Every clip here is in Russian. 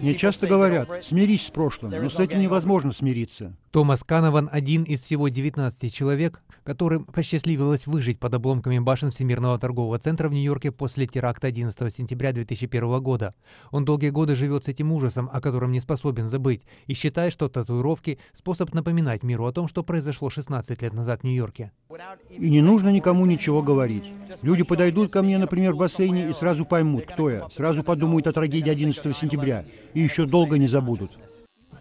Мне часто говорят, смирись с прошлым, но с этим невозможно смириться. Томас Канован – один из всего 19 человек, которым посчастливилось выжить под обломками башен Всемирного торгового центра в Нью-Йорке после теракта 11 сентября 2001 года. Он долгие годы живет с этим ужасом, о котором не способен забыть, и считает, что татуировки – способ напоминать миру о том, что произошло 16 лет назад в Нью-Йорке. И не нужно никому ничего говорить. Люди подойдут ко мне, например, в бассейне и сразу поймут, кто я. Сразу подумают о трагедии 11 сентября и еще долго не забудут.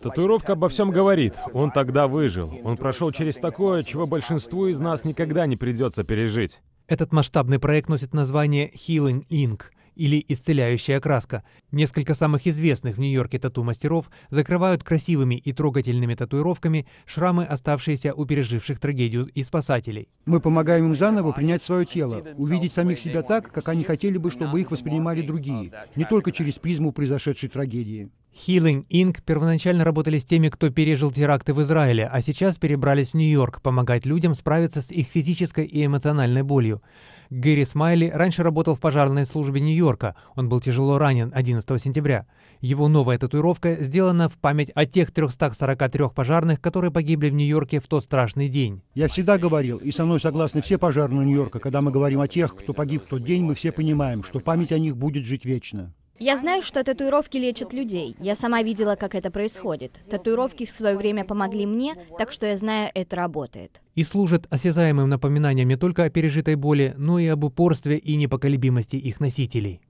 Татуировка обо всем говорит. Он тогда выжил. Он прошел через такое, чего большинству из нас никогда не придется пережить. Этот масштабный проект носит название Healing Inc или «Исцеляющая краска». Несколько самых известных в Нью-Йорке тату-мастеров закрывают красивыми и трогательными татуировками шрамы, оставшиеся у переживших трагедию и спасателей. Мы помогаем им заново принять свое тело, увидеть самих себя так, как они хотели бы, чтобы их воспринимали другие, не только через призму произошедшей трагедии. Healing Inc. первоначально работали с теми, кто пережил теракты в Израиле, а сейчас перебрались в Нью-Йорк помогать людям справиться с их физической и эмоциональной болью. Гэри Смайли раньше работал в пожарной службе Нью-Йорка. Он был тяжело ранен 11 сентября. Его новая татуировка сделана в память о тех 343 пожарных, которые погибли в Нью-Йорке в тот страшный день. Я всегда говорил, и со мной согласны все пожарные Нью-Йорка, когда мы говорим о тех, кто погиб в тот день, мы все понимаем, что память о них будет жить вечно. Я знаю, что татуировки лечат людей. Я сама видела, как это происходит. Татуировки в свое время помогли мне, так что я знаю, это работает. И служат осязаемым напоминанием не только о пережитой боли, но и об упорстве и непоколебимости их носителей.